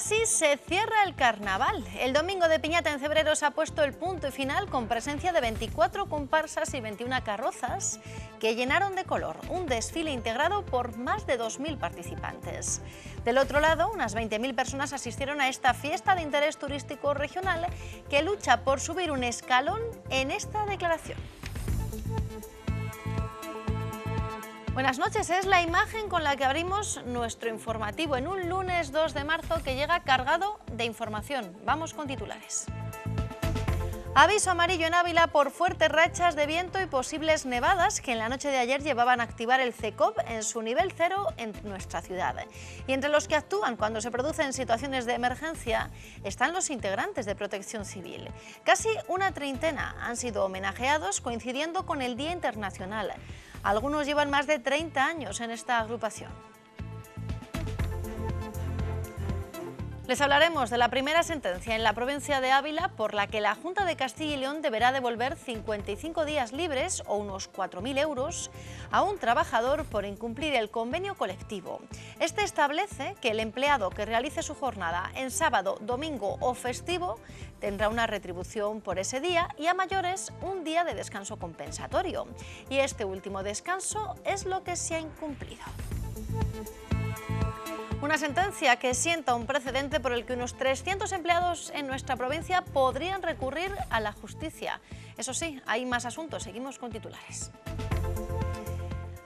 así se cierra el carnaval. El domingo de Piñata en febrero se ha puesto el punto final con presencia de 24 comparsas y 21 carrozas que llenaron de color un desfile integrado por más de 2.000 participantes. Del otro lado, unas 20.000 personas asistieron a esta fiesta de interés turístico regional que lucha por subir un escalón en esta declaración. Buenas noches, es la imagen con la que abrimos nuestro informativo en un lunes 2 de marzo que llega cargado de información. Vamos con titulares. Aviso amarillo en Ávila por fuertes rachas de viento y posibles nevadas que en la noche de ayer llevaban a activar el CECOP en su nivel cero en nuestra ciudad. Y entre los que actúan cuando se producen situaciones de emergencia están los integrantes de protección civil. Casi una treintena han sido homenajeados coincidiendo con el Día Internacional. Algunos llevan más de 30 años en esta agrupación. Les hablaremos de la primera sentencia en la provincia de Ávila por la que la Junta de Castilla y León deberá devolver 55 días libres o unos 4.000 euros a un trabajador por incumplir el convenio colectivo. Este establece que el empleado que realice su jornada en sábado, domingo o festivo tendrá una retribución por ese día y a mayores un día de descanso compensatorio. Y este último descanso es lo que se ha incumplido. Una sentencia que sienta un precedente por el que unos 300 empleados en nuestra provincia podrían recurrir a la justicia. Eso sí, hay más asuntos. Seguimos con titulares.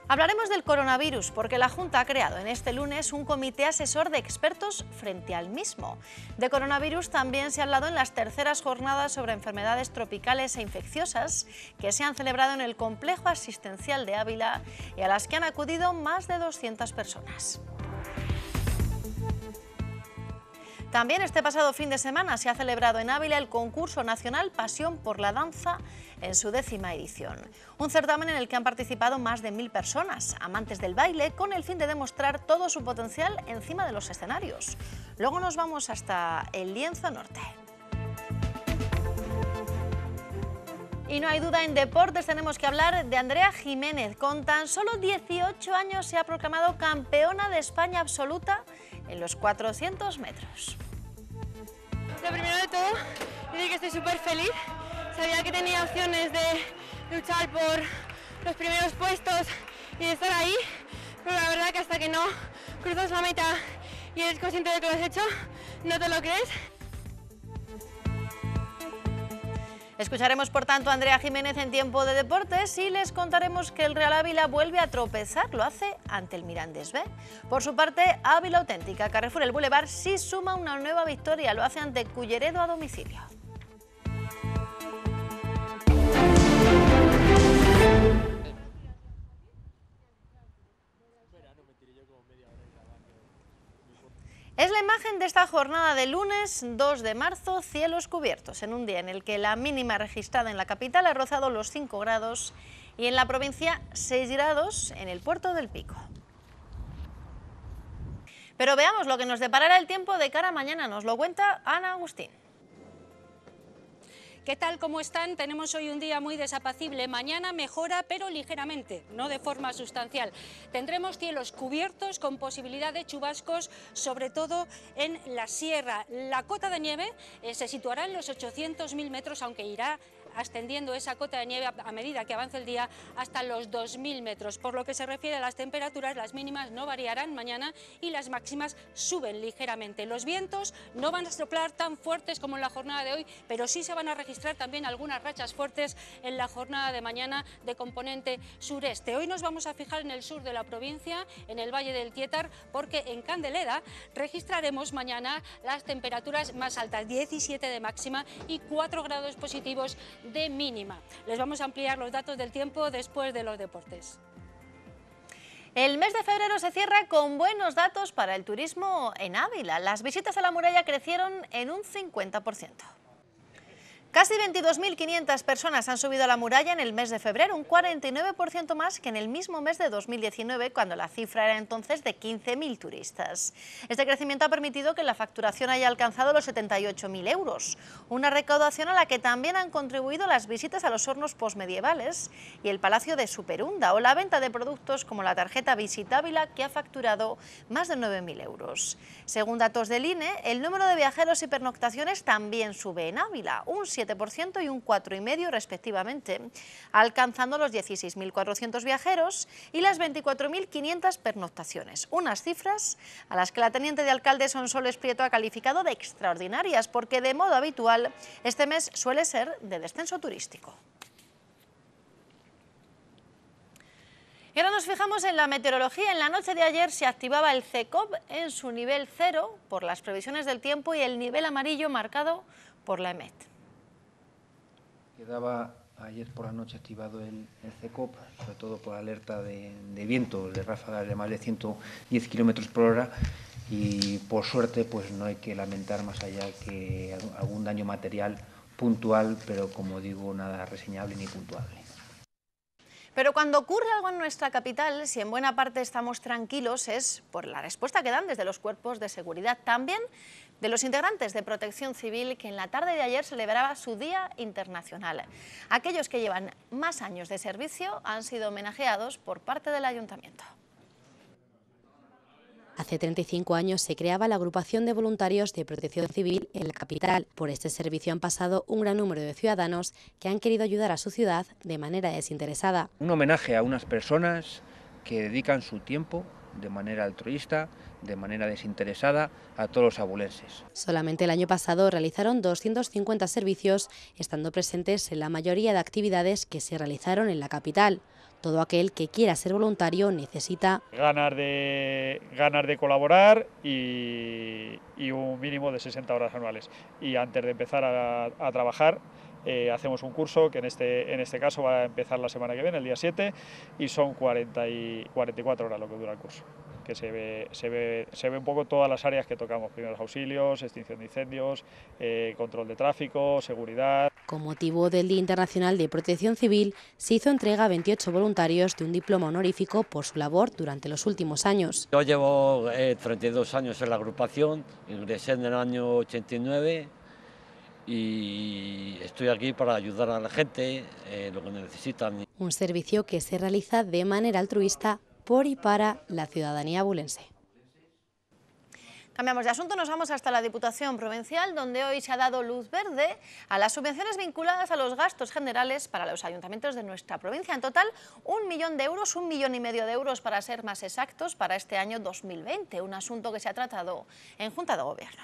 Hablaremos del coronavirus porque la Junta ha creado en este lunes un comité asesor de expertos frente al mismo. De coronavirus también se ha hablado en las terceras jornadas sobre enfermedades tropicales e infecciosas que se han celebrado en el complejo asistencial de Ávila y a las que han acudido más de 200 personas. También este pasado fin de semana se ha celebrado en Ávila el concurso nacional Pasión por la Danza en su décima edición. Un certamen en el que han participado más de mil personas, amantes del baile, con el fin de demostrar todo su potencial encima de los escenarios. Luego nos vamos hasta el Lienzo Norte. Y no hay duda, en deportes tenemos que hablar de Andrea Jiménez. Con tan solo 18 años se ha proclamado campeona de España absoluta en los 400 metros. Lo primero de todo, decir que estoy súper feliz Sabía que tenía opciones de luchar por los primeros puestos y estar ahí, pero la verdad que hasta que no cruzas la meta y eres consciente de que lo has hecho, no te lo crees. Escucharemos, por tanto, a Andrea Jiménez en Tiempo de Deportes y les contaremos que el Real Ávila vuelve a tropezar, lo hace ante el Mirandés B. Por su parte, Ávila Auténtica, Carrefour El Boulevard sí suma una nueva victoria, lo hace ante Culleredo a domicilio. Es la imagen de esta jornada de lunes 2 de marzo, cielos cubiertos, en un día en el que la mínima registrada en la capital ha rozado los 5 grados y en la provincia 6 grados en el puerto del Pico. Pero veamos lo que nos deparará el tiempo de cara a mañana, nos lo cuenta Ana Agustín. ¿Qué tal? ¿Cómo están? Tenemos hoy un día muy desapacible. Mañana mejora, pero ligeramente, no de forma sustancial. Tendremos cielos cubiertos con posibilidad de chubascos, sobre todo en la sierra. La cota de nieve eh, se situará en los 800.000 metros, aunque irá ascendiendo esa cota de nieve a medida que avance el día hasta los 2.000 metros. Por lo que se refiere a las temperaturas, las mínimas no variarán mañana y las máximas suben ligeramente. Los vientos no van a soplar tan fuertes como en la jornada de hoy, pero sí se van a registrar también algunas rachas fuertes en la jornada de mañana de componente sureste. Hoy nos vamos a fijar en el sur de la provincia, en el Valle del Tietar, porque en Candeleda registraremos mañana las temperaturas más altas, 17 de máxima y 4 grados positivos de mínima. Les vamos a ampliar los datos del tiempo después de los deportes. El mes de febrero se cierra con buenos datos para el turismo en Ávila. Las visitas a la muralla crecieron en un 50%. Casi 22.500 personas han subido a la muralla en el mes de febrero, un 49% más que en el mismo mes de 2019, cuando la cifra era entonces de 15.000 turistas. Este crecimiento ha permitido que la facturación haya alcanzado los 78.000 euros, una recaudación a la que también han contribuido las visitas a los hornos posmedievales y el Palacio de Superunda o la venta de productos como la tarjeta Ávila que ha facturado más de 9.000 euros. Según datos del INE, el número de viajeros y pernoctaciones también sube en Ávila, un 7 y un 4,5% respectivamente, alcanzando los 16.400 viajeros y las 24.500 pernoctaciones. Unas cifras a las que la teniente de alcalde Sonsoles Prieto ha calificado de extraordinarias, porque de modo habitual este mes suele ser de descenso turístico. Y ahora nos fijamos en la meteorología. En la noche de ayer se activaba el CECOP en su nivel cero por las previsiones del tiempo y el nivel amarillo marcado por la EMET. Quedaba ayer por la noche activado el, el CECOP, sobre todo por alerta de, de viento, de ráfagas de más de 110 kilómetros por hora, y por suerte pues no hay que lamentar más allá que algún daño material puntual, pero como digo, nada reseñable ni puntuable. Pero cuando ocurre algo en nuestra capital, si en buena parte estamos tranquilos, es por la respuesta que dan desde los cuerpos de seguridad. También de los integrantes de Protección Civil que en la tarde de ayer celebraba su Día Internacional. Aquellos que llevan más años de servicio han sido homenajeados por parte del Ayuntamiento. Hace 35 años se creaba la agrupación de voluntarios de protección civil en la capital. Por este servicio han pasado un gran número de ciudadanos que han querido ayudar a su ciudad de manera desinteresada. Un homenaje a unas personas que dedican su tiempo de manera altruista, de manera desinteresada a todos los abulenses. Solamente el año pasado realizaron 250 servicios, estando presentes en la mayoría de actividades que se realizaron en la capital. Todo aquel que quiera ser voluntario necesita ganas de, de colaborar y, un mínimo de 60 horas anuales. Y antes de empezar a, trabajar, eh, hacemos un curso que en este, en este caso va a empezar la semana que viene, el día 7, y son 40 y 44 horas lo que dura el curso que se ve, se ve, se ve un poco todas las áreas que tocamos, primeros auxilios, extinción de incendios, eh, control de tráfico, seguridad. Con motivo del Día Internacional de Protección Civil, se hizo entrega a 28 voluntarios de un diploma honorífico por su labor durante los últimos años. Yo llevo 32 eh, años en la agrupación, ingresé en el año 89 y estoy aquí para ayudar a la gente eh, lo que necesitan. Un servicio que se realiza de manera altruista por y para la ciudadanía bulense. Cambiamos de asunto, nos vamos hasta la Diputación Provincial, donde hoy se ha dado luz verde a las subvenciones vinculadas a los gastos generales para los ayuntamientos de nuestra provincia. En total, un millón de euros, un millón y medio de euros para ser más exactos para este año 2020, un asunto que se ha tratado en Junta de Gobierno.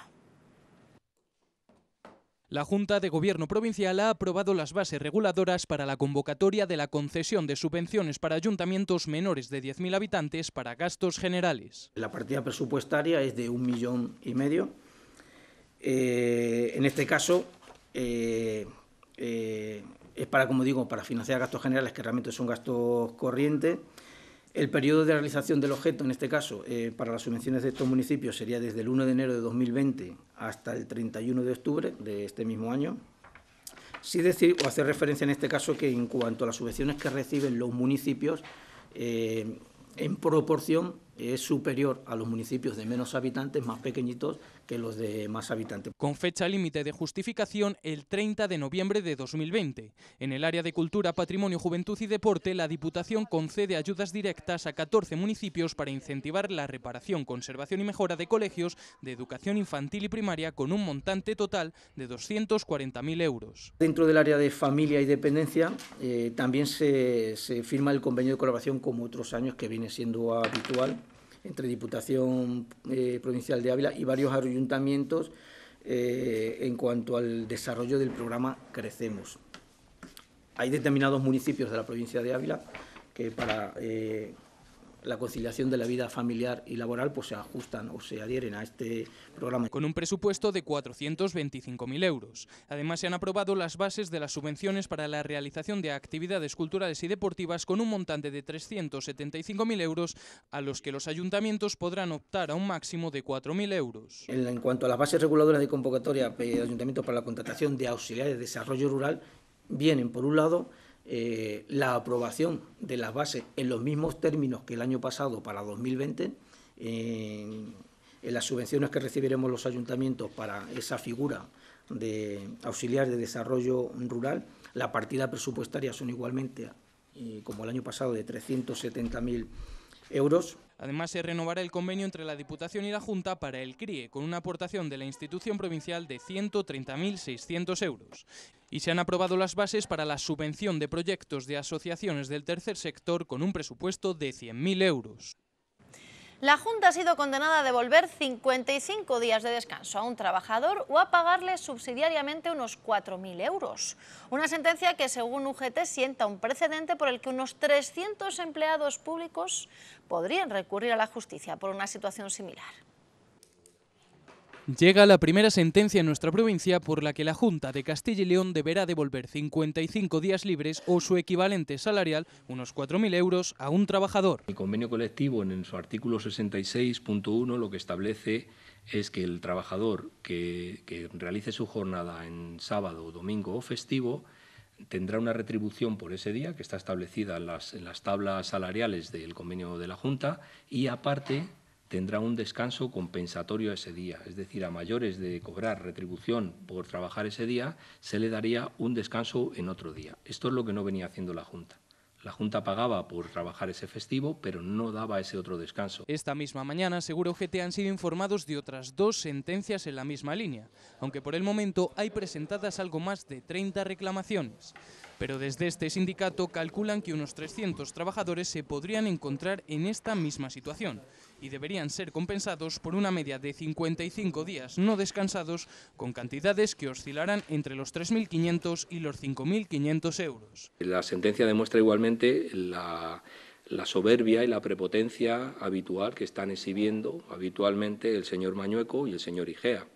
La Junta de Gobierno Provincial ha aprobado las bases reguladoras para la convocatoria de la concesión de subvenciones para ayuntamientos menores de 10.000 habitantes para gastos generales. La partida presupuestaria es de un millón y medio. Eh, en este caso, eh, eh, es para, como digo, para financiar gastos generales que realmente son gastos corrientes. El periodo de realización del objeto, en este caso, eh, para las subvenciones de estos municipios sería desde el 1 de enero de 2020 hasta el 31 de octubre de este mismo año. Sí decir o hacer referencia en este caso que en cuanto a las subvenciones que reciben los municipios, eh, en proporción es superior a los municipios de menos habitantes, más pequeñitos, que los de más habitantes. Con fecha límite de justificación el 30 de noviembre de 2020. En el área de Cultura, Patrimonio, Juventud y Deporte, la Diputación concede ayudas directas a 14 municipios para incentivar la reparación, conservación y mejora de colegios de educación infantil y primaria con un montante total de 240.000 euros. Dentro del área de familia y dependencia eh, también se firma el convenio de colaboración como otros años que viene siendo habitual entre Diputación eh, Provincial de Ávila y varios ayuntamientos eh, en cuanto al desarrollo del programa Crecemos. Hay determinados municipios de la provincia de Ávila que para eh, la conciliación de la vida familiar y laboral pues se ajustan o se adhieren a este programa. Con un presupuesto de 425.000 euros. Además se han aprobado las bases de las subvenciones para la realización de actividades culturales y deportivas con un montante de 375.000 euros a los que los ayuntamientos podrán optar a un máximo de 4.000 euros. En cuanto a las bases reguladoras de convocatoria de eh, ayuntamientos para la contratación de auxiliares de desarrollo rural, vienen por un lado eh, la aprobación de las bases en los mismos términos que el año pasado para 2020, en, las subvenciones que recibiremos los ayuntamientos para esa figura de auxiliar de desarrollo rural, la partida presupuestaria son igualmente, eh, como el año pasado, de 370.000 euros Además, se renovará el convenio entre la Diputación y la Junta para el CRIE, con una aportación de la institución provincial de 130.600 euros. Y se han aprobado las bases para la subvención de proyectos de asociaciones del tercer sector con un presupuesto de 100.000 euros. La Junta ha sido condenada a devolver 55 días de descanso a un trabajador o a pagarle subsidiariamente unos 4.000 euros. Una sentencia que, según UGT, sienta un precedente por el que unos 300 empleados públicos podrían recurrir a la justicia por una situación similar. Llega la primera sentencia en nuestra provincia por la que la Junta de Castilla y León deberá devolver 55 días libres o su equivalente salarial, unos 4.000 euros, a un trabajador. El convenio colectivo en su artículo 66.1 lo que establece es que el trabajador que, realice su jornada en sábado, domingo o festivo tendrá una retribución por ese día que está establecida en las tablas salariales del convenio de la Junta y aparte tendrá un descanso compensatorio ese día. Es decir, a mayores de cobrar retribución por trabajar ese día, se le daría un descanso en otro día. Esto es lo que no venía haciendo la Junta. La Junta pagaba por trabajar ese festivo, pero no daba ese otro descanso. Esta misma mañana, Seguro GT han sido informados de otras dos sentencias en la misma línea, aunque por el momento hay presentadas algo más de 30 reclamaciones. Pero desde este sindicato calculan que unos 300 trabajadores se podrían encontrar en esta misma situación y deberían ser compensados por una media de 55 días no descansados con cantidades que oscilarán entre los 3.500 y los 5.500 euros. La sentencia demuestra igualmente la, la soberbia y la prepotencia habitual que están exhibiendo habitualmente el señor Mañueco y el señor Igea,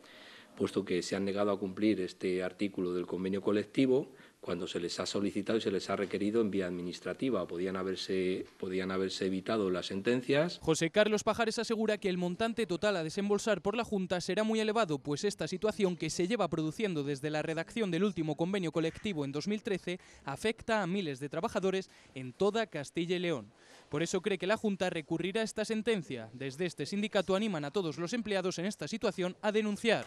puesto que se han negado a cumplir este artículo del convenio colectivo cuando se les ha solicitado y se les ha requerido en vía administrativa. Podían haberse, podían haberse evitado las sentencias. José Carlos Pajares asegura que el montante total a desembolsar por la Junta será muy elevado, pues esta situación que se lleva produciendo desde la redacción del último convenio colectivo en 2013 afecta a miles de trabajadores en toda Castilla y León. Por eso cree que la Junta recurrirá a esta sentencia. Desde este sindicato animan a todos los empleados en esta situación a denunciar.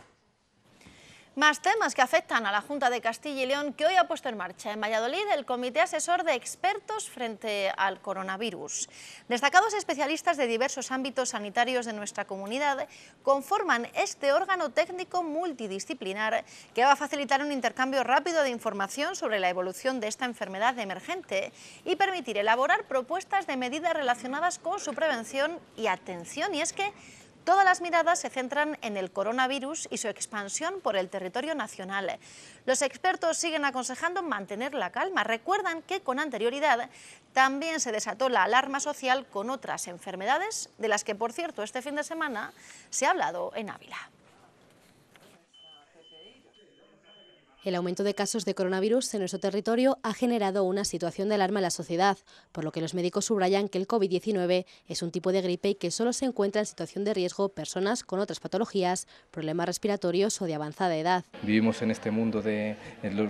Más temas que afectan a la Junta de Castilla y León que hoy ha puesto en marcha en Valladolid el Comité Asesor de Expertos frente al Coronavirus. Destacados especialistas de diversos ámbitos sanitarios de nuestra comunidad conforman este órgano técnico multidisciplinar que va a facilitar un intercambio rápido de información sobre la evolución de esta enfermedad emergente y permitir elaborar propuestas de medidas relacionadas con su prevención y atención. Y es que Todas las miradas se centran en el coronavirus y su expansión por el territorio nacional. Los expertos siguen aconsejando mantener la calma. Recuerdan que con anterioridad también se desató la alarma social con otras enfermedades, de las que, por cierto, este fin de semana se ha hablado en Ávila. El aumento de casos de coronavirus en nuestro territorio ha generado una situación de alarma en la sociedad, por lo que los médicos subrayan que el COVID-19 es un tipo de gripe y que solo se encuentra en situación de riesgo personas con otras patologías, problemas respiratorios o de avanzada edad. Vivimos en este mundo de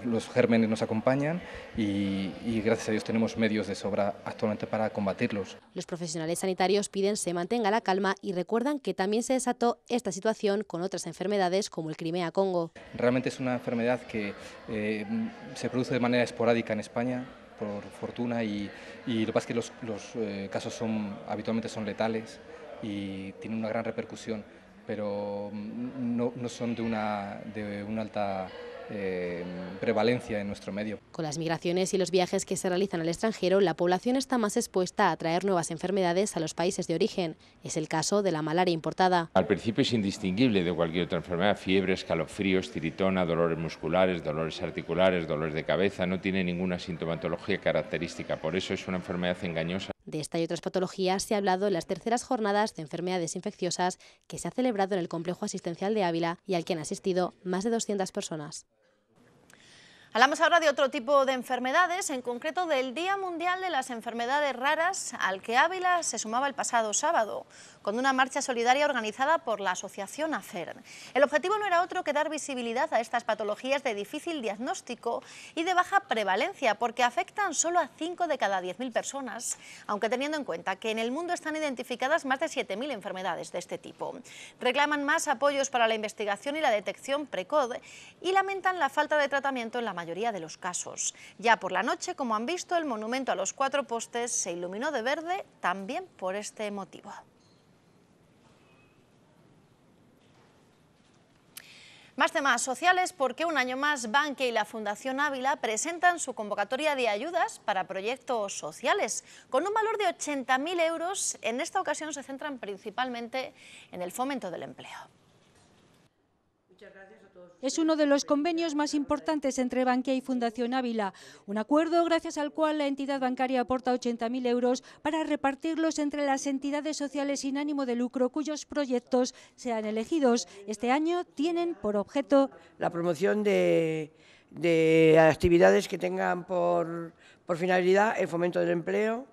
los gérmenes nos acompañan y, gracias a Dios tenemos medios de sobra actualmente para combatirlos. Los profesionales sanitarios piden se mantenga la calma y recuerdan que también se desató esta situación con otras enfermedades como el Crimea-Congo. Realmente es una enfermedad que que eh, se produce de manera esporádica en España, por fortuna, y, lo que pasa es que los, eh, casos son, habitualmente son letales y tienen una gran repercusión, pero mm, no, son de una, de una alta eh, prevalencia en nuestro medio. Con las migraciones y los viajes que se realizan al extranjero, la población está más expuesta a traer nuevas enfermedades a los países de origen. Es el caso de la malaria importada. Al principio es indistinguible de cualquier otra enfermedad, fiebre, escalofríos, tiritona, dolores musculares, dolores articulares, dolores de cabeza, no tiene ninguna sintomatología característica, por eso es una enfermedad engañosa. De esta y otras patologías se ha hablado en las terceras jornadas de enfermedades infecciosas que se ha celebrado en el Complejo Asistencial de Ávila y al que han asistido más de 200 personas. Hablamos ahora de otro tipo de enfermedades, en concreto del Día Mundial de las Enfermedades Raras, al que Ávila se sumaba el pasado sábado con una marcha solidaria organizada por la asociación Afern. El objetivo no era otro que dar visibilidad a estas patologías de difícil diagnóstico y de baja prevalencia, porque afectan solo a 5 de cada 10.000 personas, aunque teniendo en cuenta que en el mundo están identificadas más de 7.000 enfermedades de este tipo. Reclaman más apoyos para la investigación y la detección precoz y lamentan la falta de tratamiento en la mayoría de los casos. Ya por la noche, como han visto, el monumento a los cuatro postes se iluminó de verde también por este motivo. Más temas sociales porque un año más Banque y la Fundación Ávila presentan su convocatoria de ayudas para proyectos sociales. Con un valor de 80.000 euros, en esta ocasión se centran principalmente en el fomento del empleo. Muchas gracias. Es uno de los convenios más importantes entre Bankia y Fundación Ávila, un acuerdo gracias al cual la entidad bancaria aporta 80.000 euros para repartirlos entre las entidades sociales sin ánimo de lucro cuyos proyectos sean elegidos. Este año tienen por objeto la promoción de, actividades que tengan por finalidad el fomento del empleo,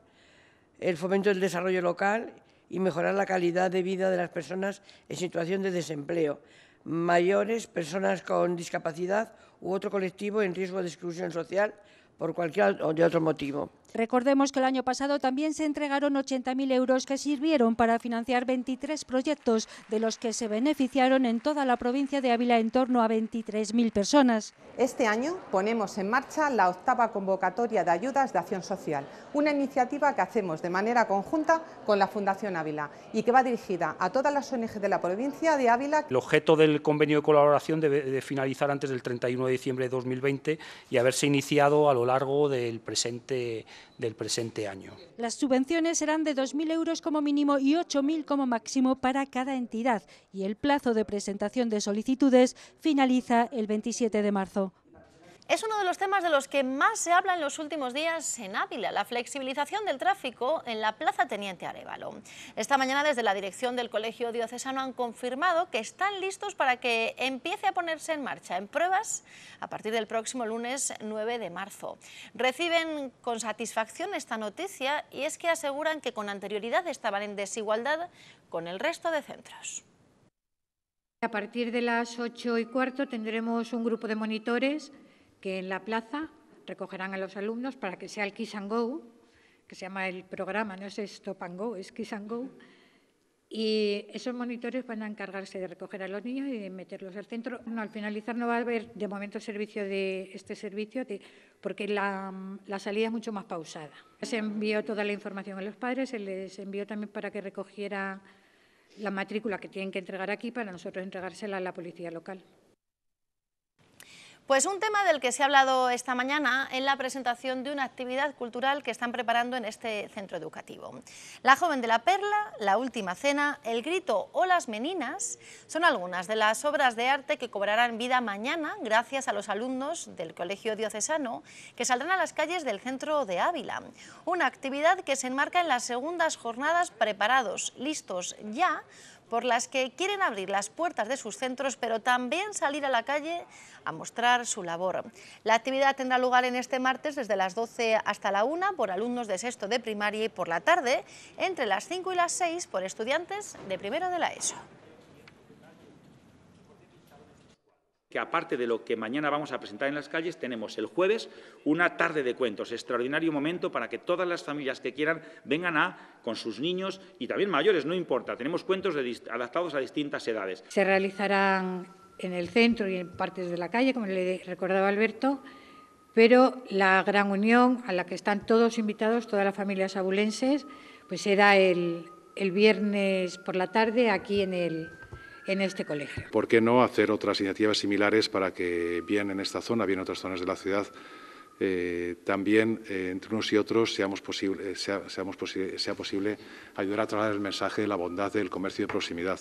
el fomento del desarrollo local y mejorar la calidad de vida de las personas en situación de desempleo, mayores, personas con discapacidad u otro colectivo en riesgo de exclusión social por cualquier de otro motivo. Recordemos que el año pasado también se entregaron 80.000 euros que sirvieron para financiar 23 proyectos, de los que se beneficiaron en toda la provincia de Ávila en torno a 23.000 personas. Este año ponemos en marcha la octava convocatoria de ayudas de acción social, una iniciativa que hacemos de manera conjunta con la Fundación Ávila y que va dirigida a todas las ONG de la provincia de Ávila. El objeto del convenio de colaboración debe finalizar antes del 31 de diciembre de 2020 y haberse iniciado a lo largo del presente del presente año. Las subvenciones serán de 2.000 euros como mínimo y 8.000 como máximo para cada entidad y el plazo de presentación de solicitudes finaliza el 27 de marzo. Es uno de los temas de los que más se habla en los últimos días en Ávila, la flexibilización del tráfico en la Plaza Teniente Arevalo. Esta mañana desde la dirección del Colegio Diocesano han confirmado que están listos para que empiece a ponerse en marcha en pruebas a partir del próximo lunes 9 de marzo. Reciben con satisfacción esta noticia y es que aseguran que con anterioridad estaban en desigualdad con el resto de centros. A partir de las 8 y cuarto tendremos un grupo de monitores que en la plaza recogerán a los alumnos para que sea el Kiss and Go, que se llama el programa, no es Stop and Go, es Kiss and Go. Y esos monitores van a encargarse de recoger a los niños y de meterlos al centro. No, al finalizar no va a haber, de momento, servicio de este servicio, porque la, la, salida es mucho más pausada. Se envió toda la información a los padres, se les envió también para que recogiera la matrícula que tienen que entregar aquí para nosotros entregársela a la policía local. Pues un tema del que se ha hablado esta mañana en la presentación de una actividad cultural que están preparando en este centro educativo. La joven de la perla, La última cena, El grito o Las meninas son algunas de las obras de arte que cobrarán vida mañana gracias a los alumnos del Colegio Diocesano que saldrán a las calles del centro de Ávila. Una actividad que se enmarca en las segundas jornadas preparados, listos ya, por las que quieren abrir las puertas de sus centros, pero también salir a la calle a mostrar su labor. La actividad tendrá lugar en este martes desde las 12 hasta la 1 por alumnos de sexto de primaria y por la tarde entre las 5 y las 6 por estudiantes de primero de la ESO. que aparte de lo que mañana vamos a presentar en las calles, tenemos el jueves una tarde de cuentos, extraordinario momento para que todas las familias que quieran vengan a, con sus niños y también mayores, no importa, tenemos cuentos adaptados a distintas edades. Se realizarán en el centro y en partes de la calle, como le recordaba Alberto, pero la gran unión a la que están todos invitados, todas las familias abulenses, pues será el viernes por la tarde aquí en el, este colegio. ¿Por qué no hacer otras iniciativas similares para que, bien en esta zona, bien en otras zonas de la ciudad, eh, también eh, entre unos y otros sea, sea posible ayudar a trasladar el mensaje de la bondad del comercio de proximidad.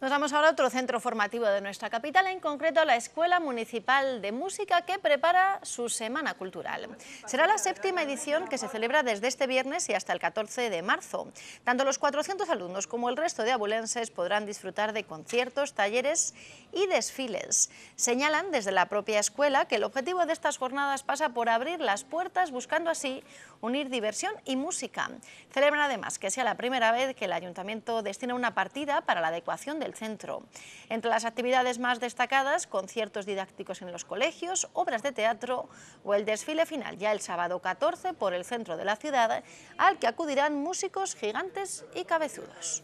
Nos vamos ahora a otro centro formativo de nuestra capital, en concreto a la Escuela Municipal de Música que prepara su Semana Cultural. Será la séptima edición que se celebra desde este viernes y hasta el 14 de marzo. Tanto los 400 alumnos como el resto de abulenses podrán disfrutar de conciertos, talleres y desfiles. Señalan desde la propia escuela que el objetivo de estas jornadas pasa por abrir las puertas buscando así unir diversión y música. Celebran además que sea la primera vez que el ayuntamiento destina una partida para la adecuación del centro. Entre las actividades más destacadas, conciertos didácticos en los colegios, obras de teatro o el desfile final ya el sábado 14 por el centro de la ciudad, al que acudirán músicos gigantes y cabezudos.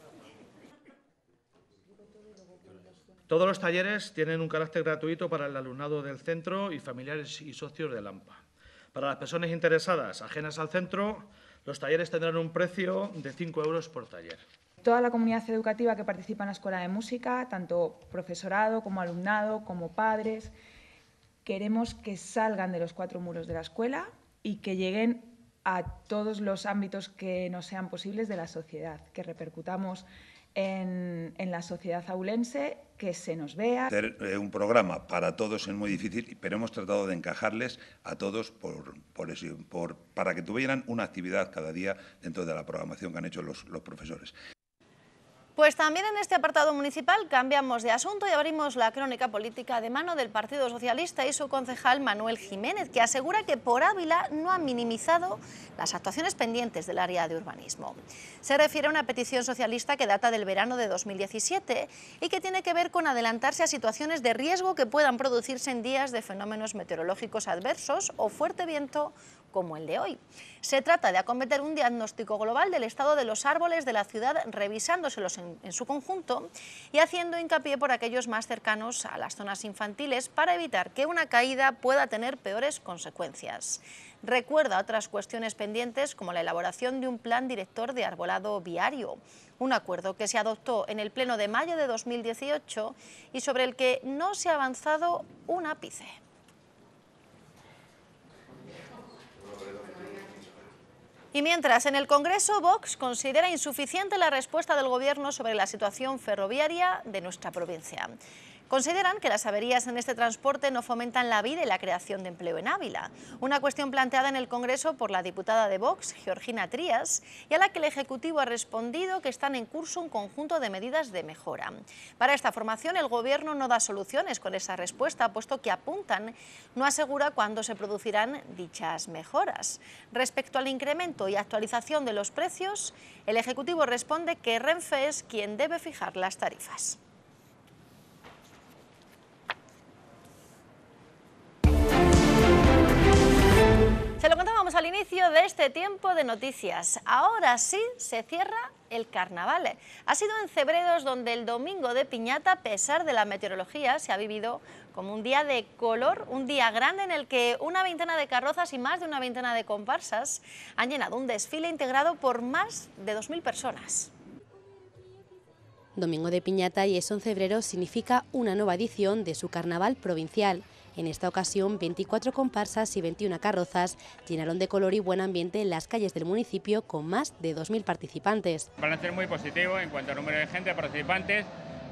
Todos los talleres tienen un carácter gratuito para el alumnado del centro y familiares y socios de Lampa. Para las personas interesadas ajenas al centro, los talleres tendrán un precio de 5 euros por taller toda la comunidad educativa que participa en la Escuela de Música, tanto profesorado como alumnado, como padres. Queremos que salgan de los cuatro muros de la escuela y que lleguen a todos los ámbitos que nos sean posibles de la sociedad, que repercutamos en, la sociedad aulense, que se nos vea. Hacer eh, un programa para todos es muy difícil, pero hemos tratado de encajarles a todos para que tuvieran una actividad cada día dentro de la programación que han hecho los profesores. Pues también en este apartado municipal cambiamos de asunto y abrimos la crónica política de mano del Partido Socialista y su concejal Manuel Jiménez, que asegura que por Ávila no ha minimizado las actuaciones pendientes del área de urbanismo. Se refiere a una petición socialista que data del verano de 2017 y que tiene que ver con adelantarse a situaciones de riesgo que puedan producirse en días de fenómenos meteorológicos adversos o fuerte viento como el de hoy. Se trata de acometer un diagnóstico global del estado de los árboles de la ciudad, revisándoselos en, su conjunto y haciendo hincapié por aquellos más cercanos a las zonas infantiles para evitar que una caída pueda tener peores consecuencias. Recuerda otras cuestiones pendientes como la elaboración de un plan director de arbolado viario, un acuerdo que se adoptó en el Pleno de mayo de 2018 y sobre el que no se ha avanzado un ápice. Y mientras, en el Congreso, Vox considera insuficiente la respuesta del Gobierno sobre la situación ferroviaria de nuestra provincia. Consideran que las averías en este transporte no fomentan la vida y la creación de empleo en Ávila, una cuestión planteada en el Congreso por la diputada de Vox, Georgina Trías, y a la que el Ejecutivo ha respondido que están en curso un conjunto de medidas de mejora. Para esta formación, el Gobierno no da soluciones con esa respuesta, puesto que apuntan no asegura cuándo se producirán dichas mejoras. Respecto al incremento y actualización de los precios, el Ejecutivo responde que Renfe es quien debe fijar las tarifas. Te lo contábamos al inicio de este tiempo de noticias. Ahora sí se cierra el carnaval. Ha sido en Cebreros donde el domingo de piñata, a pesar de la meteorología, se ha vivido como un día de color, un día grande en el que una veintena de carrozas y más de una veintena de comparsas han llenado un desfile integrado por más de 2.000 personas. Domingo de Piñata y es 11 febrero significa una nueva edición de su carnaval provincial. En esta ocasión, 24 comparsas y 21 carrozas llenaron de color y buen ambiente las calles del municipio con más de 2.000 participantes. El balance muy positivo en cuanto al número de gente, participantes.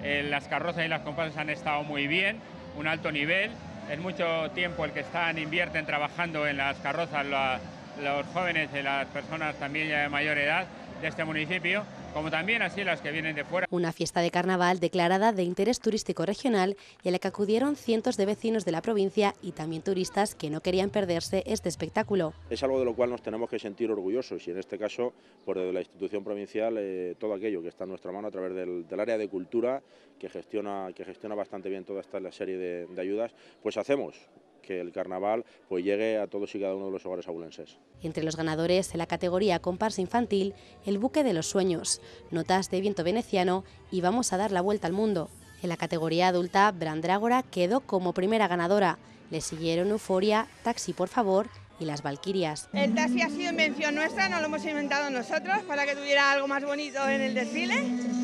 Eh, las carrozas y las comparsas han estado muy bien, un alto nivel. Es mucho tiempo el que están, invierten trabajando en las carrozas los jóvenes y las personas también de mayor edad de este municipio, como también así las que vienen de fuera. Una fiesta de carnaval declarada de interés turístico regional y a la que acudieron cientos de vecinos de la provincia y también turistas que no querían perderse este espectáculo. Es algo de lo cual nos tenemos que sentir orgullosos y en este caso, por pues, la institución provincial, eh, todo aquello que está en nuestra mano a través del, área de cultura, que gestiona, que gestiona bastante bien toda esta serie de ayudas, pues hacemos que el carnaval pues llegue a todos y cada uno de los hogares abulenses. Entre los ganadores en la categoría comparsa infantil, el buque de los sueños, notas de viento veneciano y vamos a dar la vuelta al mundo. En la categoría adulta, Brandrágora quedó como primera ganadora. Le siguieron Euforia, Taxi por favor y las Valkirias. El taxi ha sido invención nuestra, no lo hemos inventado nosotros para que tuviera algo más bonito en el desfile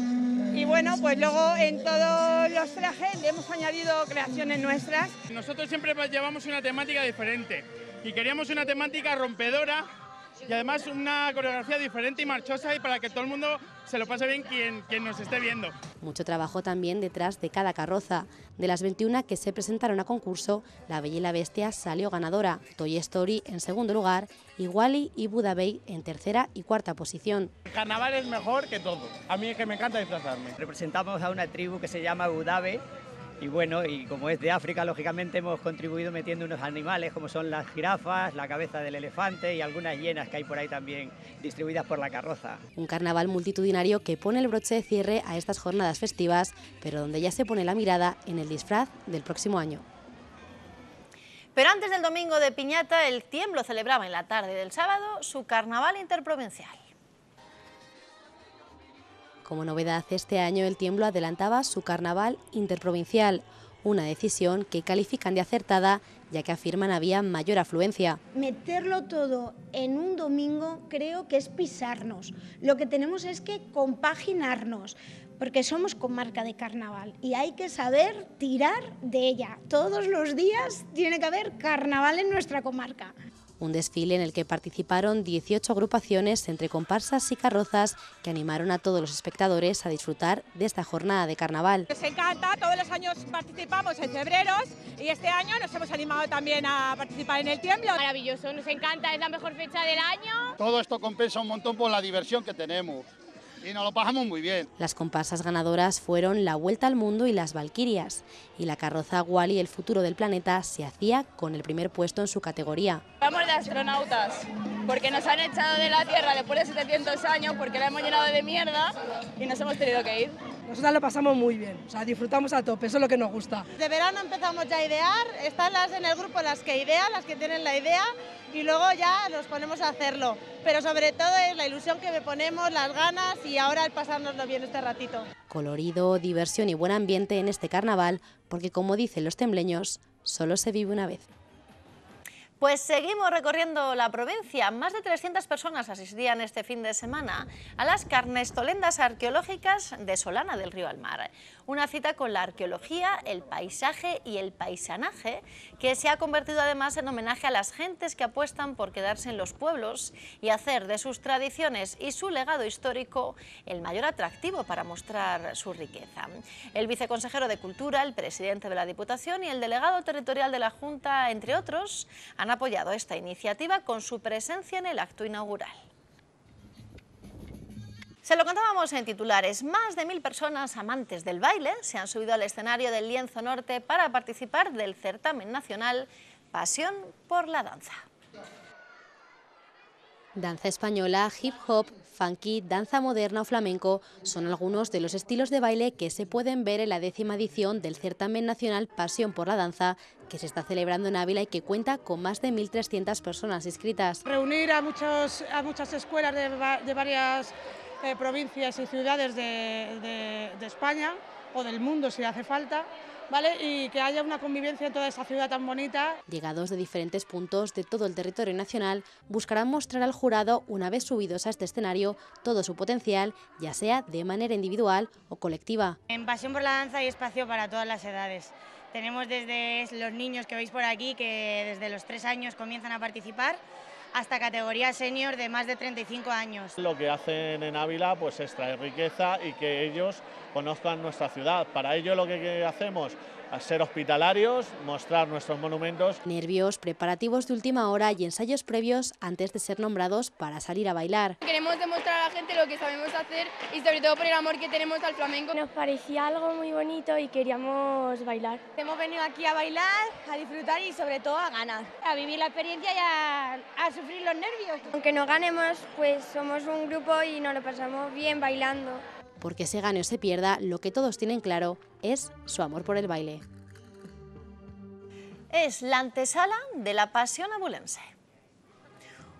y bueno, pues luego en todos los trajes le hemos añadido creaciones nuestras. Nosotros siempre llevamos una temática diferente y queríamos una temática rompedora y además una coreografía diferente y marchosa y para que todo el mundo se lo pase bien quien, quien nos esté viendo. Mucho trabajo también detrás de cada carroza. De las 21 que se presentaron a concurso, La Bella y la Bestia salió ganadora, Toy Story en segundo lugar y y Buda en tercera y cuarta posición. El carnaval es mejor que todo. A mí es que me encanta disfrazarme. Representamos a una tribu que se llama Budabe y bueno, y como es de África, lógicamente hemos contribuido metiendo unos animales como son las jirafas, la cabeza del elefante y algunas hienas que hay por ahí también distribuidas por la carroza. Un carnaval multitudinario que pone el broche de cierre a estas jornadas festivas, pero donde ya se pone la mirada en el disfraz del próximo año. Pero antes del domingo de Piñata, el Tiemblo celebraba en la tarde del sábado su carnaval interprovincial. Como novedad, este año el Tiemblo adelantaba su carnaval interprovincial, una decisión que califican de acertada ya que afirman había mayor afluencia. Meterlo todo en un domingo creo que es pisarnos. Lo que tenemos es que compaginarnos, porque somos comarca de carnaval y hay que saber tirar de ella. Todos los días tiene que haber carnaval en nuestra comarca un desfile en el que participaron 18 agrupaciones entre comparsas y carrozas que animaron a todos los espectadores a disfrutar de esta jornada de carnaval. Nos encanta, todos los años participamos en febreros y este año nos hemos animado también a participar en el tiemblo. Maravilloso, nos encanta, es la mejor fecha del año. Todo esto compensa un montón por la diversión que tenemos y nos lo pasamos muy bien. Las comparsas ganadoras fueron La Vuelta al Mundo y Las Valquirias y la carroza Wally, el futuro del planeta, se hacía con el primer puesto en su categoría. Vamos de astronautas, porque nos han echado de la Tierra después de 700 años, porque la hemos llenado de mierda y nos hemos tenido que ir. Nosotras lo pasamos muy bien, o sea, disfrutamos a tope, eso es lo que nos gusta. De verano empezamos ya a idear, están las en el grupo las que idean, las que tienen la idea y luego ya nos ponemos a hacerlo. Pero sobre todo es la ilusión que me ponemos, las ganas y ahora el pasárnoslo bien este ratito. Colorido, diversión y buen ambiente en este carnaval porque como dicen los tembleños, solo se vive una vez. Pues seguimos recorriendo la provincia. Más de 300 personas asistían este fin de semana a las carnestolendas arqueológicas de Solana del Río Almar. Una cita con la arqueología, el paisaje y el paisanaje, que se ha convertido además en homenaje a las gentes que apuestan por quedarse en los pueblos y hacer de sus tradiciones y su legado histórico el mayor atractivo para mostrar su riqueza. El viceconsejero de Cultura, el presidente de la Diputación y el delegado territorial de la Junta, entre otros, han apoyado esta iniciativa con su presencia en el acto inaugural. Se lo contábamos en titulares, más de mil personas amantes del baile se han subido al escenario del Lienzo Norte para participar del certamen nacional Pasión por la Danza. Danza española, hip hop, funky, danza moderna o flamenco son algunos de los estilos de baile que se pueden ver en la décima edición del certamen nacional Pasión por la Danza, que se está celebrando en Ávila y que cuenta con más de 1.300 personas inscritas. Reunir a, muchos, a muchas escuelas de, varias eh, provincias y ciudades de España o del mundo si hace falta, ¿vale? Y que haya una convivencia en toda esa ciudad tan bonita. Llegados de diferentes puntos de todo el territorio nacional, buscarán mostrar al jurado, una vez subidos a este escenario, todo su potencial, ya sea de manera individual o colectiva. En Pasión por la Danza hay espacio para todas las edades. Tenemos desde los niños que veis por aquí, que desde los tres años comienzan a participar, hasta categoría senior de más de 35 años. Lo que hacen en Ávila pues es traer riqueza y que ellos conozcan nuestra ciudad. Para ello lo que hacemos a ser hospitalarios, mostrar nuestros monumentos. Nervios, preparativos de última hora y ensayos previos antes de ser nombrados para salir a bailar. Queremos demostrar a la gente lo que sabemos hacer y sobre todo por el amor que tenemos al flamenco. Nos parecía algo muy bonito y queríamos bailar. Hemos venido aquí a bailar, a disfrutar y sobre todo a ganar. A vivir la experiencia y a, sufrir los nervios. Aunque no ganemos, pues somos un grupo y nos lo pasamos bien bailando porque se gane o se pierda, lo que todos tienen claro es su amor por el baile. Es la antesala de la pasión abulense.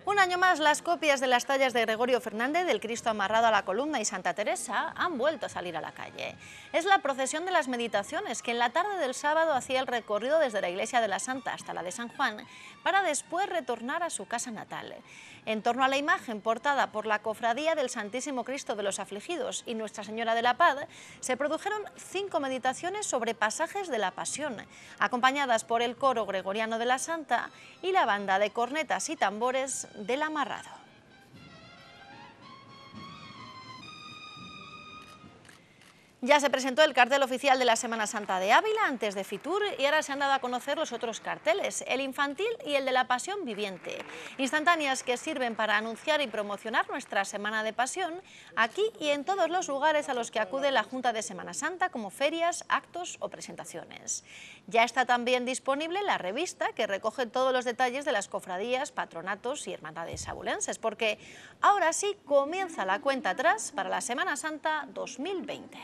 Un año más, las copias de las tallas de Gregorio Fernández, del Cristo amarrado a la columna y Santa Teresa han vuelto a salir a la calle. Es la procesión de las meditaciones que en la tarde del sábado hacía el recorrido desde la iglesia de la Santa hasta la de San Juan para después retornar a su casa natal. En torno a la imagen portada por la Cofradía del Santísimo Cristo de los Afligidos y Nuestra Señora de la Paz, se produjeron cinco meditaciones sobre pasajes de la Pasión, acompañadas por el coro gregoriano de la Santa y la banda de cornetas y tambores del amarrado. Ya se presentó el cartel oficial de la Semana Santa de Ávila antes de Fitur y ahora se han dado a conocer los otros carteles, el infantil y el de la Pasión Viviente, instantáneas que sirven para anunciar y promocionar nuestra Semana de Pasión aquí y en todos los lugares a los que acude la Junta de Semana Santa como ferias, actos o presentaciones. Ya está también disponible la revista que recoge todos los detalles de las cofradías, patronatos y hermandades abulenses, porque ahora sí comienza la cuenta atrás para la Semana Santa 2020.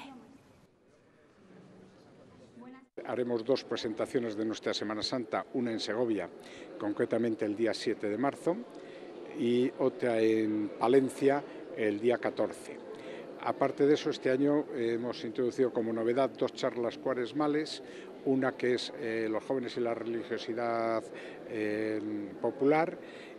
Haremos dos presentaciones de nuestra Semana Santa, una en Segovia, concretamente el día 7 de marzo, y otra en Palencia el día 14. Aparte de eso, este año hemos introducido como novedad dos charlas cuaresmales, una que es eh, los jóvenes y la religiosidad eh, popular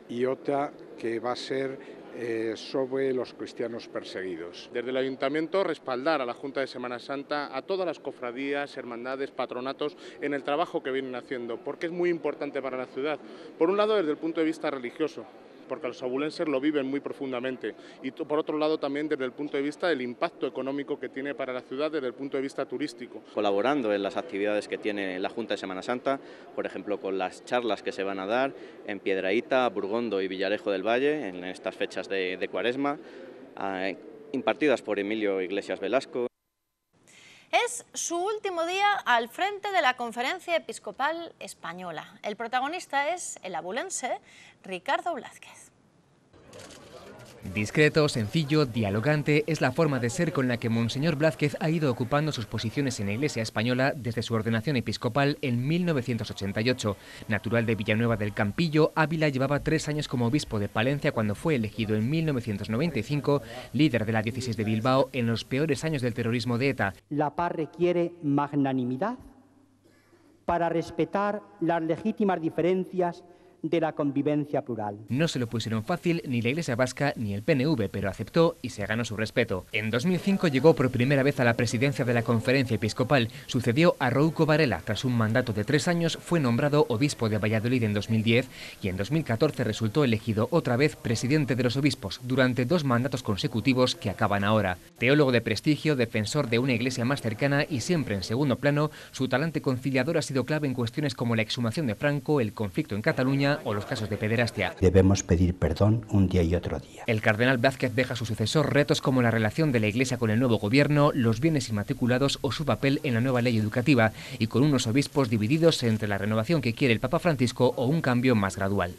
y otra que va a ser eh, sobre los cristianos perseguidos. Desde el Ayuntamiento respaldar a la Junta de Semana Santa, a todas las cofradías, hermandades, patronatos en el trabajo que vienen haciendo, porque es muy importante para la ciudad. Por un lado, desde el punto de vista religioso, porque los abulenses lo viven muy profundamente. Y por otro lado también desde el punto de vista del impacto económico que tiene para la ciudad desde el punto de vista turístico. Colaborando en las actividades que tiene la Junta de Semana Santa, por ejemplo con las charlas que se van a dar en Piedraíta, Burgondo y Villarejo del Valle en estas fechas de, cuaresma, ah, impartidas por Emilio Iglesias Velasco. Es su último día al frente de la Conferencia Episcopal Española. El protagonista es el abulense Ricardo Blázquez. Discreto, sencillo, dialogante es la forma de ser con la que Monseñor Blázquez ha ido ocupando sus posiciones en la Iglesia española desde su ordenación episcopal en 1988. Natural de Villanueva del Campillo, Ávila llevaba tres años como obispo de Palencia cuando fue elegido en 1995 líder de la diócesis de Bilbao en los peores años del terrorismo de ETA. La paz requiere magnanimidad para respetar las legítimas diferencias de la convivencia plural. No se lo pusieron fácil ni la Iglesia Vasca ni el PNV, pero aceptó y se ganó su respeto. En 2005 llegó por primera vez a la presidencia de la Conferencia Episcopal, sucedió a Rouco Varela. Tras un mandato de tres años fue nombrado obispo de Valladolid en 2010 y en 2014 resultó elegido otra vez presidente de los obispos durante dos mandatos consecutivos que acaban ahora. Teólogo de prestigio, defensor de una iglesia más cercana y siempre en segundo plano, su talante conciliador ha sido clave en cuestiones como la exhumación de Franco, el conflicto en Cataluña, o los casos de pederastia. Debemos pedir perdón un día y otro día. El cardenal Vázquez deja a su sucesor retos como la relación de la Iglesia con el nuevo gobierno, los bienes inmatriculados o su papel en la nueva ley educativa, y con unos obispos divididos entre la renovación que quiere el Papa Francisco o un cambio más gradual.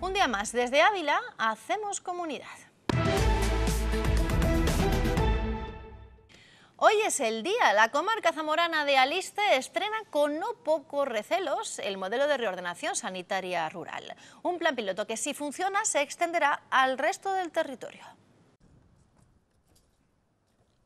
Un día más, desde Ávila hacemos comunidad. Hoy es el día. La comarca zamorana de Aliste estrena con no pocos recelos el modelo de reordenación sanitaria rural. Un plan piloto que si funciona se extenderá al resto del territorio.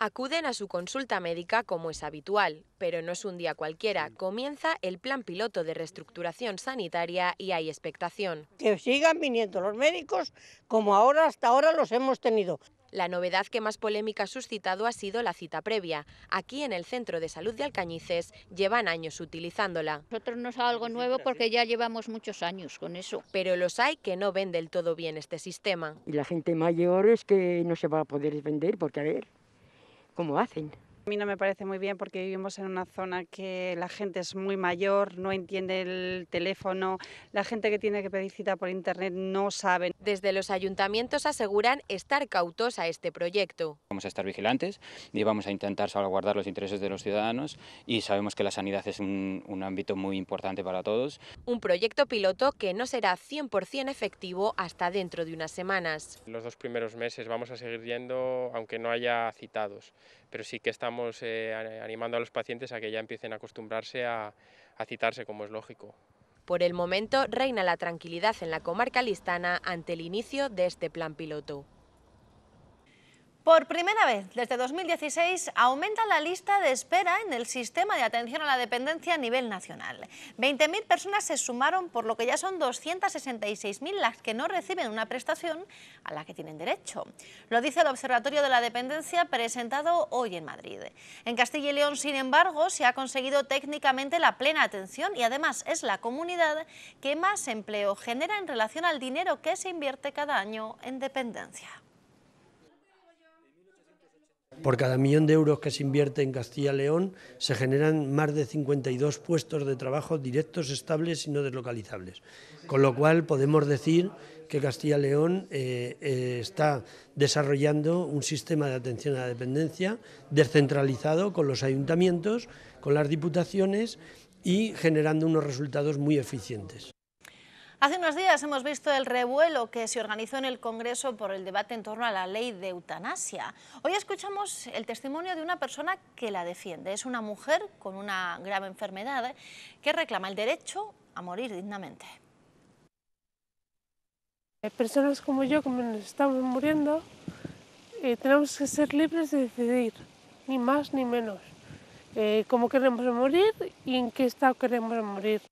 Acuden a su consulta médica como es habitual, pero no es un día cualquiera. Comienza el plan piloto de reestructuración sanitaria y hay expectación. Que sigan viniendo los médicos como ahora hasta ahora los hemos tenido. La novedad que más polémica ha suscitado ha sido la cita previa. Aquí en el Centro de Salud de Alcañices llevan años utilizándola. Nosotros no es algo nuevo porque ya llevamos muchos años con eso. Pero los hay que no ven del todo bien este sistema. Y la gente mayor es que no se va a poder vender porque a ver cómo hacen. A mí no me parece muy bien porque vivimos en una zona que la gente es muy mayor, no entiende el teléfono, la gente que tiene que pedir cita por internet no sabe. Desde los ayuntamientos aseguran estar cautos a este proyecto. Vamos a estar vigilantes y vamos a intentar salvaguardar los intereses de los ciudadanos y sabemos que la sanidad es un, un ámbito muy importante para todos. Un proyecto piloto que no será 100% efectivo hasta dentro de unas semanas. Los dos primeros meses vamos a seguir yendo aunque no haya citados pero sí que estamos eh, animando a los pacientes a que ya empiecen a acostumbrarse a citarse como es lógico. Por el momento reina la tranquilidad en la comarca listana ante el inicio de este plan piloto. Por primera vez desde 2016 aumenta la lista de espera en el sistema de atención a la dependencia a nivel nacional. 20.000 personas se sumaron, por lo que ya son 266.000 las que no reciben una prestación a la que tienen derecho. Lo dice el Observatorio de la Dependencia presentado hoy en Madrid. En Castilla y León, sin embargo, se ha conseguido técnicamente la plena atención y además es la comunidad que más empleo genera en relación al dinero que se invierte cada año en dependencia. Por cada millón de euros que se invierte en Castilla y León, se generan más de 52 puestos de trabajo directos, estables y no deslocalizables. Con lo cual podemos decir que Castilla y León eh, eh, está desarrollando un sistema de atención a la dependencia descentralizado con los ayuntamientos, con las diputaciones y generando unos resultados muy eficientes. Hace unos días hemos visto el revuelo que se organizó en el Congreso por el debate en torno a la ley de eutanasia. Hoy escuchamos el testimonio de una persona que la defiende. Es una mujer con una grave enfermedad que reclama el derecho a morir dignamente. Personas como yo, que nos estamos muriendo, eh, tenemos que ser libres de decidir, ni más ni menos, eh, cómo queremos morir y en qué estado queremos morir.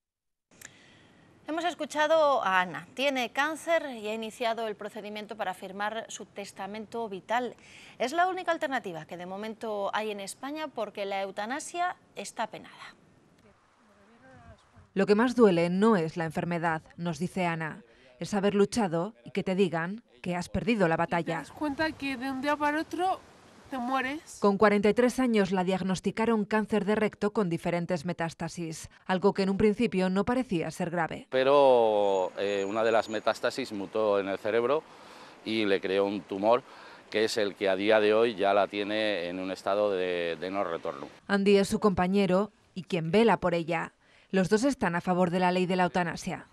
Hemos escuchado a Ana. Tiene cáncer y ha iniciado el procedimiento para firmar su testamento vital. Es la única alternativa que de momento hay en España porque la eutanasia está penada. Lo que más duele no es la enfermedad, nos dice Ana, es haber luchado y que te digan que has perdido la batalla. cuenta que de un día para otro con 43 años la diagnosticaron cáncer de recto con diferentes metástasis, algo que en un principio no parecía ser grave. Pero eh, una de las metástasis mutó en el cerebro y le creó un tumor que es el que a día de hoy ya la tiene en un estado de no retorno. Andy es su compañero y quien vela por ella. Los dos están a favor de la ley de la eutanasia.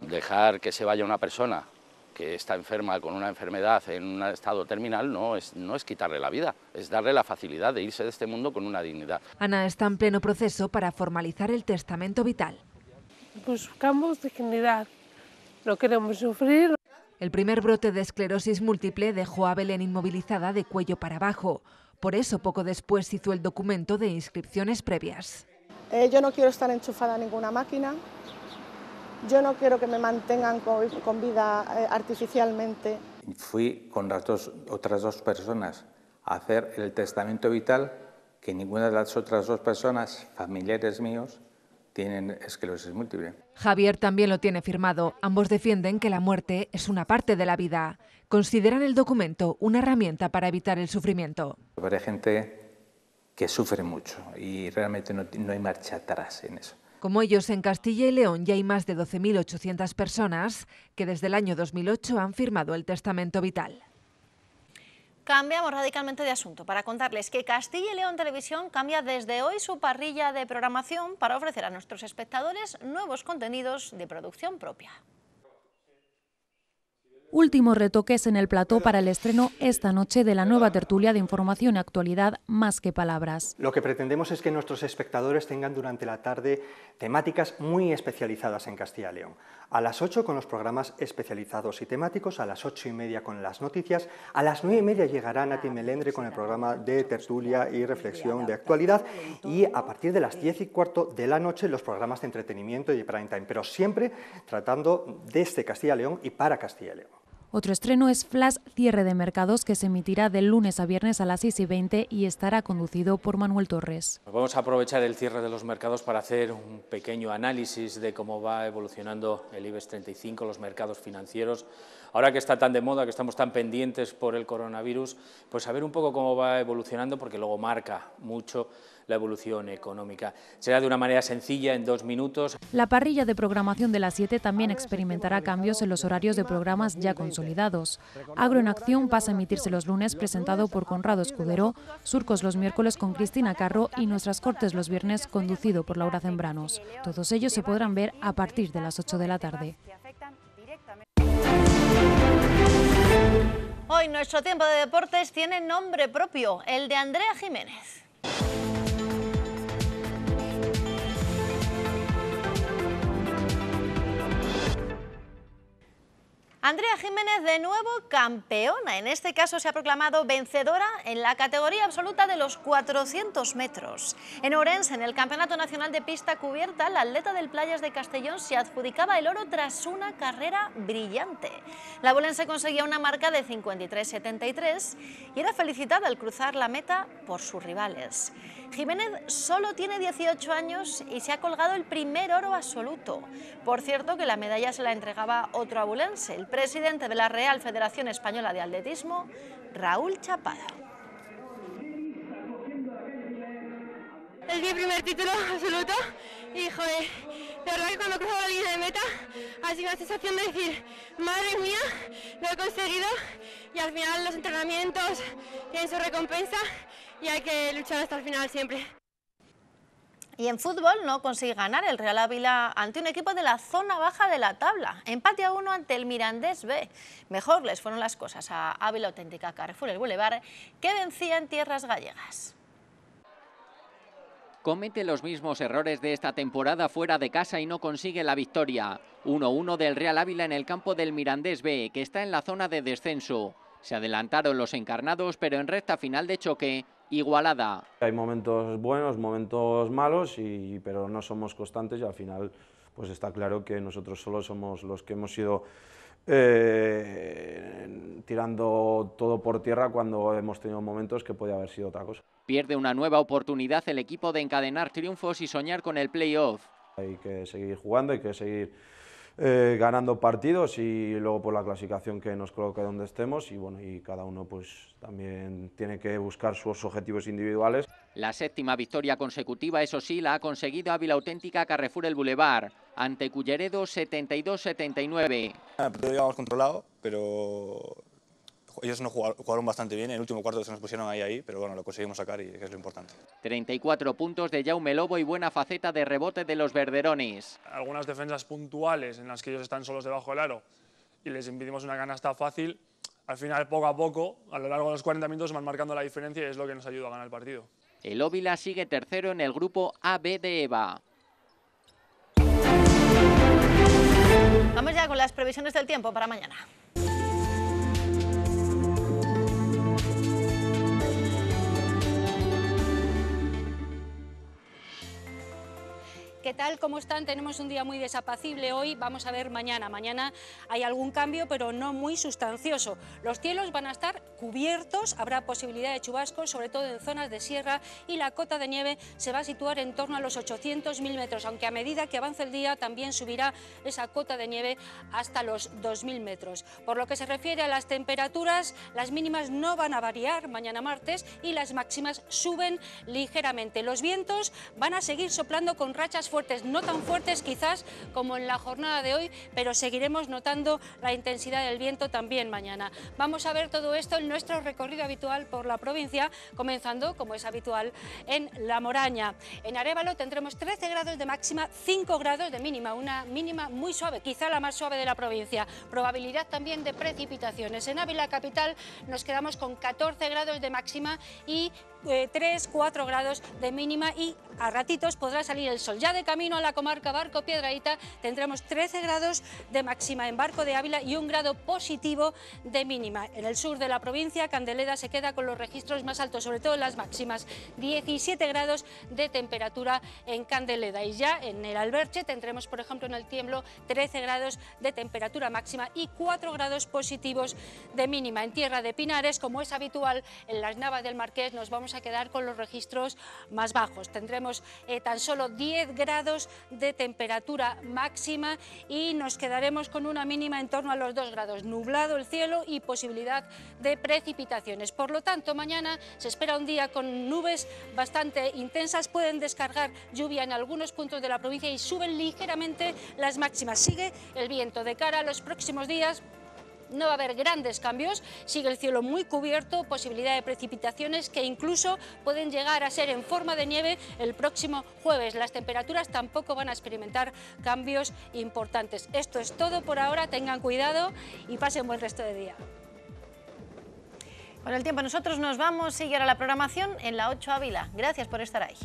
Dejar que se vaya una persona que está enferma con una enfermedad en un estado terminal no es, no es quitarle la vida, es darle la facilidad de irse de este mundo con una dignidad. Ana está en pleno proceso para formalizar el testamento vital. Pues buscamos dignidad, no queremos sufrir. El primer brote de esclerosis múltiple dejó a Belén inmovilizada de cuello para abajo. Por eso poco después hizo el documento de inscripciones previas. Eh, yo no quiero estar enchufada a ninguna máquina, yo no quiero que me mantengan con, vida eh, artificialmente. Fui con las otras dos personas a hacer el testamento vital que ninguna de las otras dos personas, familiares míos, tienen esclerosis múltiple. Javier también lo tiene firmado. Ambos defienden que la muerte es una parte de la vida. Consideran el documento una herramienta para evitar el sufrimiento. Hay gente que sufre mucho y realmente no hay marcha atrás en eso. Como ellos, en Castilla y León ya hay más de 12.800 personas que desde el año 2008 han firmado el testamento vital. Cambiamos radicalmente de asunto para contarles que Castilla y León Televisión cambia desde hoy su parrilla de programación para ofrecer a nuestros espectadores nuevos contenidos de producción propia últimos retoques en el plató para el estreno esta noche de la nueva tertulia de información y actualidad Más que Palabras. Lo que pretendemos es que nuestros espectadores tengan durante la tarde temáticas muy especializadas en Castilla y León. A las 8 con los programas especializados y temáticos, a las 8 y media con las noticias, a las 9 y media llegará Nati Melendre con el programa de tertulia y reflexión de actualidad y a partir de las 10 y cuarto de la noche los programas de entretenimiento y de prime time, pero siempre tratando desde este Castilla y León y para Castilla y León. Otro estreno es Flash Cierre de Mercados, que se emitirá de lunes a viernes a las 6 y 20 y estará conducido por Manuel Torres. Vamos a aprovechar el cierre de los mercados para hacer un pequeño análisis de cómo va evolucionando el IBEX 35, los mercados financieros. Ahora que está tan de moda, que estamos tan pendientes por el coronavirus, pues a ver un poco cómo va evolucionando, porque luego marca mucho la evolución económica. Será de una manera sencilla, en dos minutos. La parrilla de programación de las 7 también experimentará cambios en los horarios de programas ya consolidados. Agro en Acción pasa a emitirse los lunes, presentado por Conrado Escudero, Surcos los miércoles con Cristina Carro y Nuestras Cortes los viernes, conducido por Laura Zembranos. Todos ellos se podrán ver a partir de las 8 de la tarde. Hoy nuestro tiempo de deportes tiene nombre propio, el de Andrea Jiménez. Andrea Jiménez de nuevo campeona, en este caso se ha proclamado vencedora en la categoría absoluta de los 400 metros. En Orense, en el Campeonato Nacional de Pista Cubierta, la atleta del Playas de Castellón se adjudicaba el oro tras una carrera brillante. La bolense conseguía una marca de 53.73 y era felicitada al cruzar la meta por sus rivales. Jiménez solo tiene 18 años y se ha colgado el primer oro absoluto. Por cierto que la medalla se la entregaba otro abulense, el presidente de la Real Federación Española de Atletismo, Raúl Chapada. El primer título absoluto y joder, de verdad que cuando cruzo la línea de meta ha sido una sensación de decir, madre mía, lo he conseguido y al final los entrenamientos tienen su recompensa y hay que luchar hasta el final siempre. Y en fútbol no consigue ganar el Real Ávila ante un equipo de la zona baja de la tabla. Empate a uno ante el Mirandés B. Mejor les fueron las cosas a Ávila Auténtica Carrefour el Boulevard, que vencía en tierras gallegas. Comete los mismos errores de esta temporada fuera de casa y no consigue la victoria. 1-1 del Real Ávila en el campo del Mirandés B, que está en la zona de descenso. Se adelantaron los encarnados, pero en recta final de choque, igualada. Hay momentos buenos, momentos malos, y, pero no somos constantes y al final pues está claro que nosotros solo somos los que hemos ido eh, tirando todo por tierra cuando hemos tenido momentos que podía haber sido otra cosa. Pierde una nueva oportunidad el equipo de encadenar triunfos y soñar con el playoff. Hay que seguir jugando, hay que seguir eh, ganando partidos y luego por la clasificación que nos coloca donde estemos y bueno, y cada uno pues también tiene que buscar sus objetivos individuales. La séptima victoria consecutiva, eso sí, la ha conseguido Ávila Auténtica Carrefour El Boulevard, ante Culleredo 72-79. Ah, controlado, pero ellos no jugaron, bastante bien, en el último cuarto se nos pusieron ahí, ahí, pero bueno, lo conseguimos sacar y es lo importante. 34 puntos de Jaume Lobo y buena faceta de rebote de los Verderonis. Algunas defensas puntuales en las que ellos están solos debajo del aro y les impidimos una canasta fácil, al final poco a poco, a lo largo de los 40 minutos van marcando la diferencia y es lo que nos ayuda a ganar el partido. El Óvila sigue tercero en el grupo AB de EVA. Vamos ya con las previsiones del tiempo para mañana. ¿Qué tal? ¿Cómo están? Tenemos un día muy desapacible hoy. Vamos a ver mañana. Mañana hay algún cambio, pero no muy sustancioso. Los cielos van a estar cubiertos, habrá posibilidad de chubascos, sobre todo en zonas de sierra, y la cota de nieve se va a situar en torno a los 800.000 metros, aunque a medida que avance el día también subirá esa cota de nieve hasta los 2.000 metros. Por lo que se refiere a las temperaturas, las mínimas no van a variar mañana martes y las máximas suben ligeramente. Los vientos van a seguir soplando con rachas fuertes, no tan fuertes quizás como en la jornada de hoy, pero seguiremos notando la intensidad del viento también mañana. Vamos a ver todo esto en nuestro recorrido habitual por la provincia, comenzando, como es habitual, en La Moraña. En Arevalo tendremos 13 grados de máxima, 5 grados de mínima, una mínima muy suave, quizá la más suave de la provincia. Probabilidad también de precipitaciones. En Ávila Capital nos quedamos con 14 grados de máxima y eh, 3, 4 grados de mínima y a ratitos podrá salir el sol. Ya de camino a la comarca Barco Piedraíta tendremos 13 grados de máxima en Barco de Ávila y un grado positivo de mínima. En el sur de la provincia, Candeleda se queda con los registros más altos, sobre todo las máximas, 17 grados de temperatura en Candeleda. Y ya en el Alberche tendremos, por ejemplo, en el Tiemblo, 13 grados de temperatura máxima y 4 grados positivos de mínima. En Tierra de Pinares, como es habitual, en las Navas del Marqués nos vamos a quedar con los registros más bajos. Tendremos eh, tan solo 10 grados de temperatura máxima y nos quedaremos con una mínima en torno a los 2 grados. Nublado el cielo y posibilidad de precipitaciones. Por lo tanto, mañana se espera un día con nubes bastante intensas. Pueden descargar lluvia en algunos puntos de la provincia y suben ligeramente las máximas. Sigue el viento. De cara a los próximos días no va a haber grandes cambios, sigue el cielo muy cubierto, posibilidad de precipitaciones que incluso pueden llegar a ser en forma de nieve el próximo jueves. Las temperaturas tampoco van a experimentar cambios importantes. Esto es todo por ahora, tengan cuidado y pasen buen resto de día. Con el tiempo nosotros nos vamos, seguir a la programación en la 8 Ávila. Gracias por estar ahí.